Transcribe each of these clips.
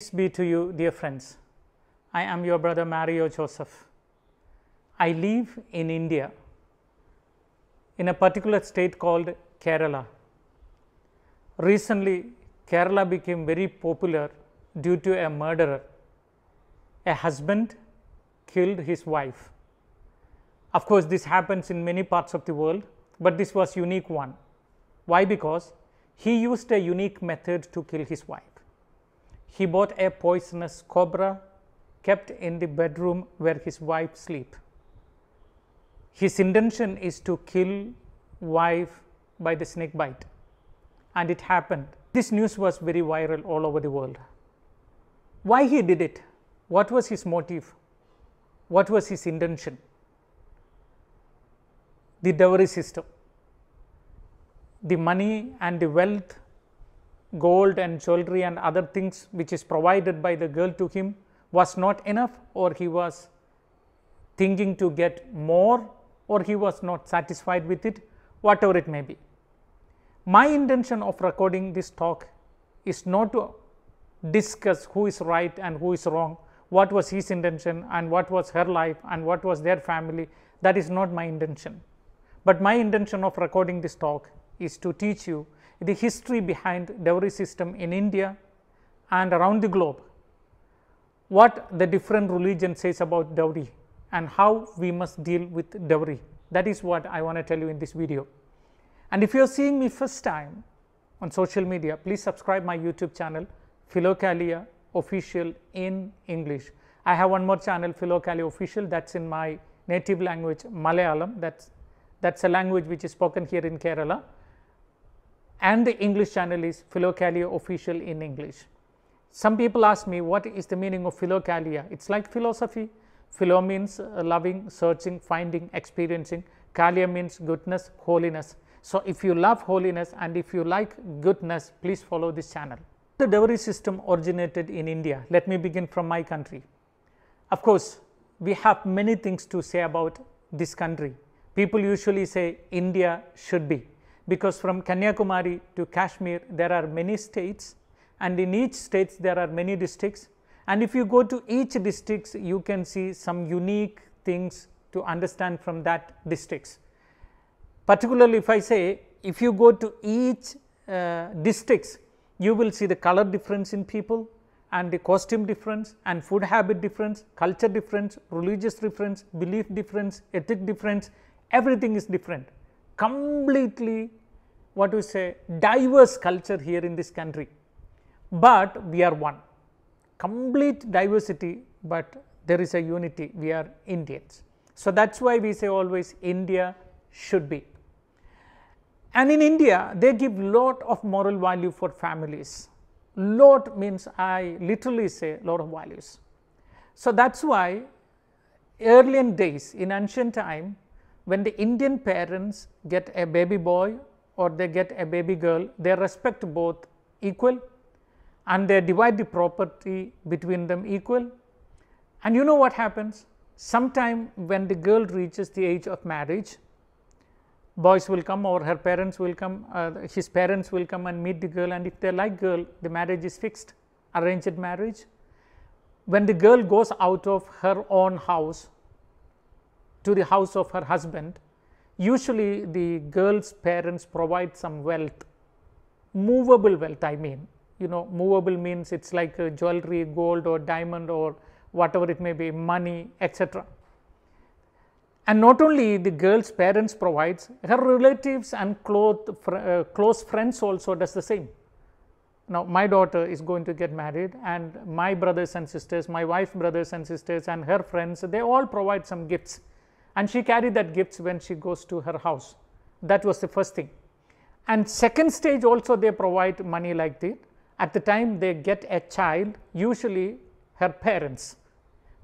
Peace be to you, dear friends. I am your brother Mario Joseph. I live in India, in a particular state called Kerala. Recently, Kerala became very popular due to a murderer. A husband killed his wife. Of course, this happens in many parts of the world, but this was unique one. Why? Because he used a unique method to kill his wife he bought a poisonous cobra kept in the bedroom where his wife sleep. His intention is to kill wife by the snake bite and it happened. This news was very viral all over the world. Why he did it? What was his motive? What was his intention? The dowry system. The money and the wealth gold and jewelry and other things which is provided by the girl to him was not enough or he was thinking to get more or he was not satisfied with it whatever it may be. My intention of recording this talk is not to discuss who is right and who is wrong, what was his intention and what was her life and what was their family that is not my intention. But my intention of recording this talk is to teach you the history behind dowry system in India and around the globe, what the different religion says about dowry and how we must deal with dowry. That is what I want to tell you in this video. And if you are seeing me first time on social media, please subscribe my YouTube channel Philokalia Official in English. I have one more channel Philokalia Official that is in my native language Malayalam that is a language which is spoken here in Kerala and the English channel is Philokalia official in English. Some people ask me what is the meaning of Philokalia? It's like philosophy. Philo means uh, loving, searching, finding, experiencing. Kalia means goodness, holiness. So, if you love holiness and if you like goodness, please follow this channel. The dowry system originated in India. Let me begin from my country. Of course, we have many things to say about this country. People usually say India should be because from Kanyakumari to Kashmir there are many states and in each states there are many districts and if you go to each districts you can see some unique things to understand from that districts. Particularly if I say if you go to each uh, districts you will see the color difference in people and the costume difference and food habit difference, culture difference, religious difference, belief difference, ethic difference everything is different completely what we say diverse culture here in this country, but we are one complete diversity, but there is a unity we are Indians. So, that is why we say always India should be. And in India they give lot of moral value for families, lot means I literally say lot of values. So, that is why early in days in ancient time when the Indian parents get a baby boy or they get a baby girl, they respect both equal and they divide the property between them equal. And you know what happens? Sometime when the girl reaches the age of marriage, boys will come or her parents will come, uh, his parents will come and meet the girl and if they like girl, the marriage is fixed, arranged marriage. When the girl goes out of her own house to the house of her husband, usually the girl's parents provide some wealth, movable wealth I mean, you know movable means it is like uh, jewelry, gold or diamond or whatever it may be, money etc. And not only the girl's parents provides, her relatives and close, uh, close friends also does the same. Now, my daughter is going to get married and my brothers and sisters, my wife's brothers and sisters and her friends, they all provide some gifts and she carried that gifts when she goes to her house. That was the first thing. And second stage also they provide money like this. At the time they get a child, usually her parents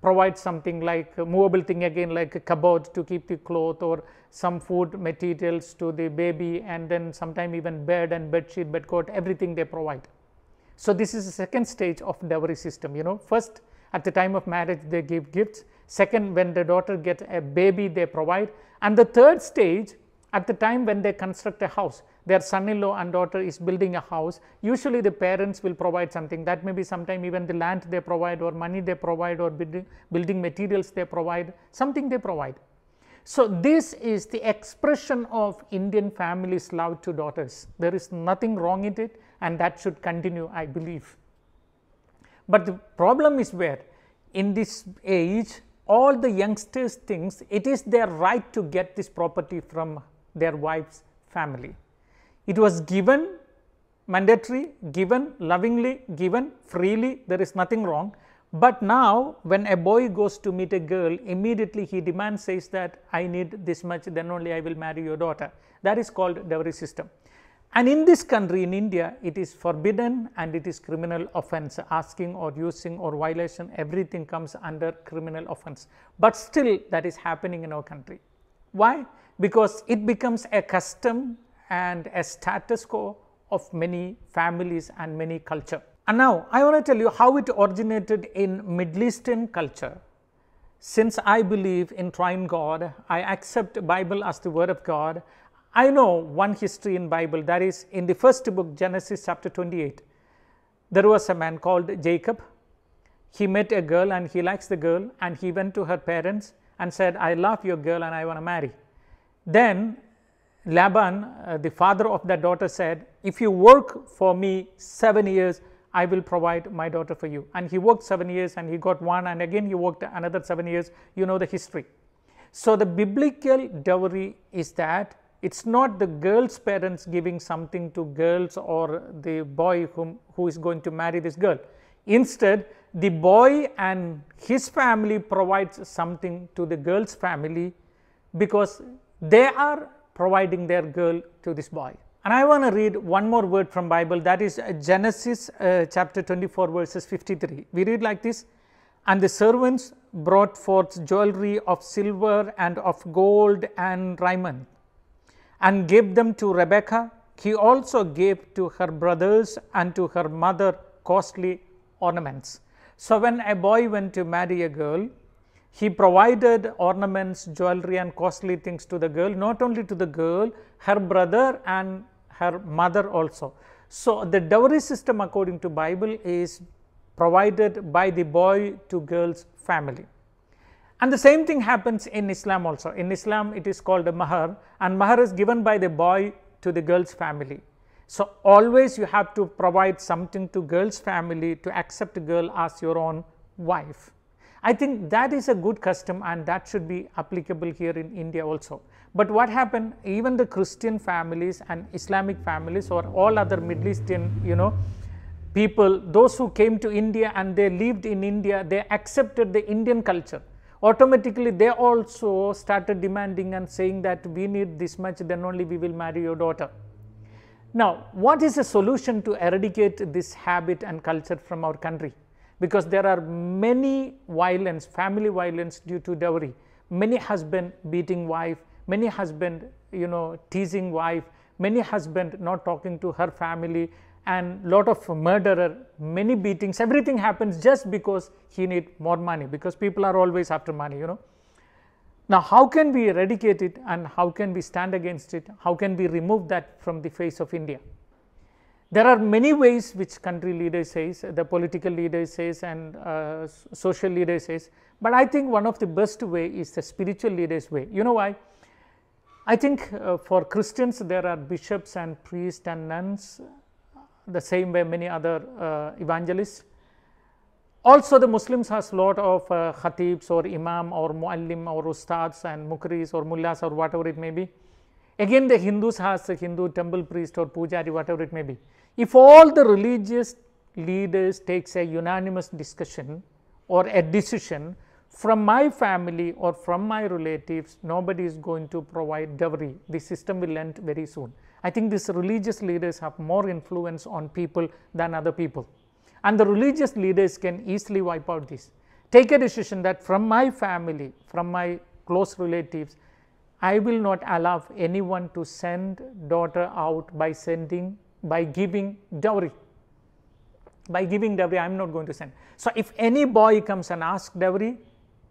provide something like a movable thing again like a cupboard to keep the cloth or some food materials to the baby and then sometime even bed and bed sheet, bed coat, everything they provide. So, this is the second stage of dowry system, you know. First, at the time of marriage, they give gifts second when the daughter get a baby they provide and the third stage at the time when they construct a house their son-in-law and daughter is building a house usually the parents will provide something that may be sometime even the land they provide or money they provide or building materials they provide something they provide. So, this is the expression of Indian families love to daughters there is nothing wrong in it and that should continue I believe. But the problem is where in this age all the youngsters thinks it is their right to get this property from their wife's family. It was given mandatory, given lovingly, given freely, there is nothing wrong. But now when a boy goes to meet a girl, immediately he demands says that I need this much, then only I will marry your daughter. That is called dowry system. And in this country in India it is forbidden and it is criminal offense asking or using or violation everything comes under criminal offense, but still that is happening in our country. Why? Because it becomes a custom and a status quo of many families and many culture. And now I want to tell you how it originated in Middle Eastern culture. Since I believe in Trine God, I accept Bible as the word of God, I know one history in Bible that is in the first book Genesis chapter 28, there was a man called Jacob. He met a girl and he likes the girl and he went to her parents and said, I love your girl and I want to marry. Then Laban, uh, the father of that daughter said, if you work for me 7 years, I will provide my daughter for you. And he worked 7 years and he got one and again he worked another 7 years. You know the history. So, the biblical dowry is that it is not the girl's parents giving something to girls or the boy whom, who is going to marry this girl. Instead, the boy and his family provides something to the girl's family because they are providing their girl to this boy. And I want to read one more word from Bible that is uh, Genesis uh, chapter 24 verses 53. We read like this, and the servants brought forth jewelry of silver and of gold and raiment and gave them to Rebekah. He also gave to her brothers and to her mother costly ornaments. So, when a boy went to marry a girl, he provided ornaments, jewelry and costly things to the girl, not only to the girl, her brother and her mother also. So, the dowry system according to Bible is provided by the boy to girl's family. And the same thing happens in Islam also. In Islam, it is called a mahar and mahar is given by the boy to the girl's family. So, always you have to provide something to girl's family to accept a girl as your own wife. I think that is a good custom and that should be applicable here in India also. But what happened even the Christian families and Islamic families or all other Middle Eastern you know people those who came to India and they lived in India they accepted the Indian culture automatically they also started demanding and saying that we need this much then only we will marry your daughter. Now, what is the solution to eradicate this habit and culture from our country? Because there are many violence, family violence due to dowry, many husband beating wife, many husband you know teasing wife, many husband not talking to her family, and lot of murderer, many beatings, everything happens just because he need more money because people are always after money, you know. Now, how can we eradicate it and how can we stand against it? How can we remove that from the face of India? There are many ways which country leader says, the political leader says and uh, social leader says, but I think one of the best way is the spiritual leader's way. You know why? I think uh, for Christians there are bishops and priests and nuns the same way many other uh, evangelists. Also the Muslims has lot of uh, khatibs or imam or muallim or ustads and mukris or mullahs or whatever it may be. Again the Hindus has Hindu temple priest or pujaari whatever it may be. If all the religious leaders takes a unanimous discussion or a decision from my family or from my relatives, nobody is going to provide dowry. The system will end very soon. I think these religious leaders have more influence on people than other people. And the religious leaders can easily wipe out this. Take a decision that from my family, from my close relatives, I will not allow anyone to send daughter out by sending, by giving dowry. By giving dowry, I am not going to send. So, if any boy comes and asks dowry,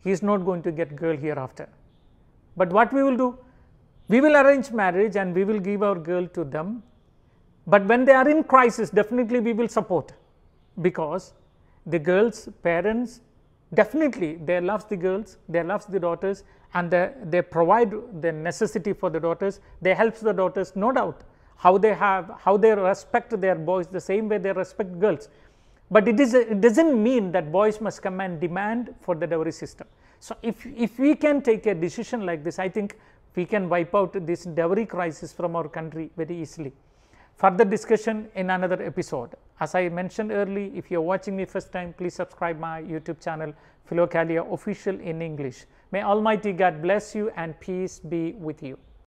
he is not going to get girl hereafter. But what we will do? We will arrange marriage and we will give our girl to them, but when they are in crisis, definitely we will support because the girl's parents definitely they loves the girls, they loves the daughters and they, they provide the necessity for the daughters, they helps the daughters no doubt how they have, how they respect their boys the same way they respect girls. But it, is, it does not mean that boys must come and demand for the dowry system. So, if, if we can take a decision like this, I think we can wipe out this dowry crisis from our country very easily. Further discussion in another episode. As I mentioned early, if you are watching me first time, please subscribe my YouTube channel Philokalia Official in English. May Almighty God bless you and peace be with you.